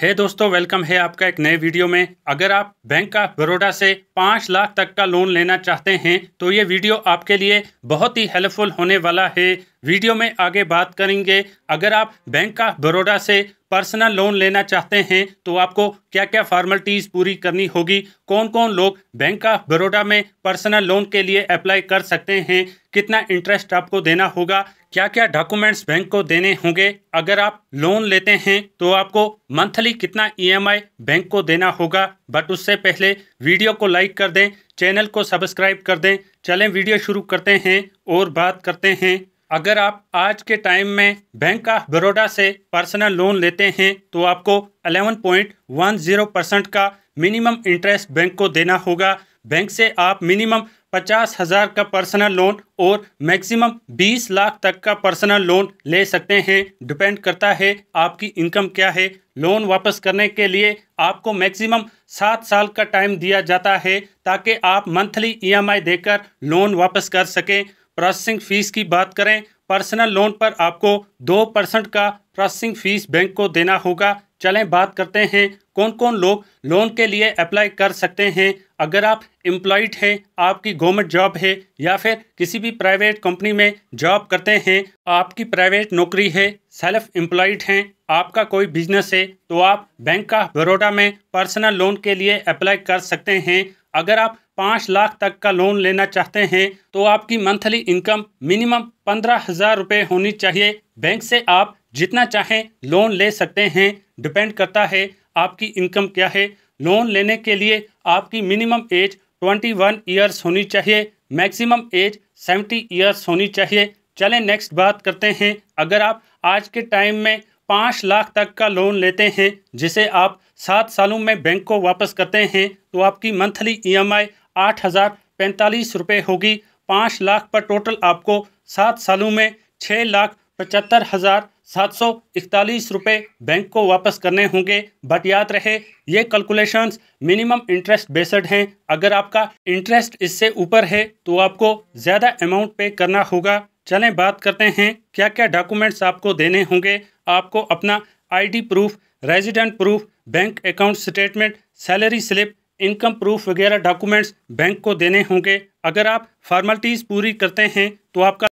हे hey दोस्तों welcome है आपका एक नए वीडियो में अगर आप बैंक ऑफ बड़ोडा से पाँच लाख तक का लोन लेना चाहते हैं तो ये वीडियो आपके लिए बहुत ही हेल्पफुल होने वाला है वीडियो में आगे बात करेंगे अगर आप बैंक ऑफ़ बड़ौदा से पर्सनल लोन लेना चाहते हैं तो आपको क्या क्या फॉर्मेलिटीज़ पूरी करनी होगी कौन कौन लोग बैंक ऑफ बड़ौदा में पर्सनल लोन के लिए अप्लाई कर सकते हैं कितना इंटरेस्ट आपको देना होगा क्या क्या डॉक्यूमेंट्स बैंक को देने होंगे अगर आप लोन लेते हैं तो आपको मंथली कितना ईएमआई e बैंक को देना होगा बट उससे पहले वीडियो को लाइक कर दें चैनल को सब्सक्राइब कर दें चलें वीडियो शुरू करते हैं और बात करते हैं अगर आप आज के टाइम में बैंक ऑफ बड़ौदा से पर्सनल लोन लेते हैं तो आपको 11.10 परसेंट का मिनिमम इंटरेस्ट बैंक को देना होगा बैंक से आप मिनिमम पचास हज़ार का पर्सनल लोन और मैक्सिमम बीस लाख तक का पर्सनल लोन ले सकते हैं डिपेंड करता है आपकी इनकम क्या है लोन वापस करने के लिए आपको मैक्सिमम सात साल का टाइम दिया जाता है ताकि आप मंथली ईएमआई e देकर लोन वापस कर सकें प्रोसेसिंग फ़ीस की बात करें पर्सनल लोन पर आपको दो परसेंट का प्रोसेसिंग फ़ीस बैंक को देना होगा चलें बात करते हैं कौन कौन लोग लोन के लिए अप्लाई कर सकते हैं अगर आप एम्प्लॉयड हैं आपकी गवर्नमेंट जॉब है या फिर किसी भी प्राइवेट कंपनी में जॉब करते हैं आपकी प्राइवेट नौकरी है सेल्फ एम्प्लॉयड हैं आपका कोई बिजनेस है तो आप बैंक ऑफ बड़ौदा में पर्सनल लोन के लिए अप्लाई कर सकते हैं अगर आप पाँच लाख तक का लोन लेना चाहते हैं तो आपकी मंथली इनकम मिनिमम पंद्रह हज़ार रुपये होनी चाहिए बैंक से आप जितना चाहें लोन ले सकते हैं डिपेंड करता है आपकी इनकम क्या है लोन लेने के लिए आपकी minimum age twenty one years होनी चाहिए मैक्सिमम एज सेवेंटी ईयर्स होनी चाहिए चलें नेक्स्ट बात करते हैं अगर आप आज के टाइम में पाँच लाख तक का लोन लेते हैं जिसे आप सात सालों में बैंक को वापस करते हैं तो आपकी मंथली ई एम आई आठ हज़ार पैंतालीस रुपये होगी पाँच लाख पर टोटल आपको सात सालों में छः लाख पचहत्तर हज़ार सात सौ इकतालीस रुपये बैंक को वापस करने होंगे बट याद रहे ये कैलकुलेशंस मिनिमम इंटरेस्ट बेस्ड हैं अगर आपका इंटरेस्ट इससे ऊपर है तो आपको ज़्यादा अमाउंट पे करना होगा चलें बात करते हैं क्या क्या डॉक्यूमेंट्स आपको देने होंगे आपको अपना ID proof resident proof bank account statement salary slip income proof वगैरह डॉक्यूमेंट्स बैंक को देने होंगे अगर आप फॉर्मेलिटीज़ पूरी करते हैं तो आपका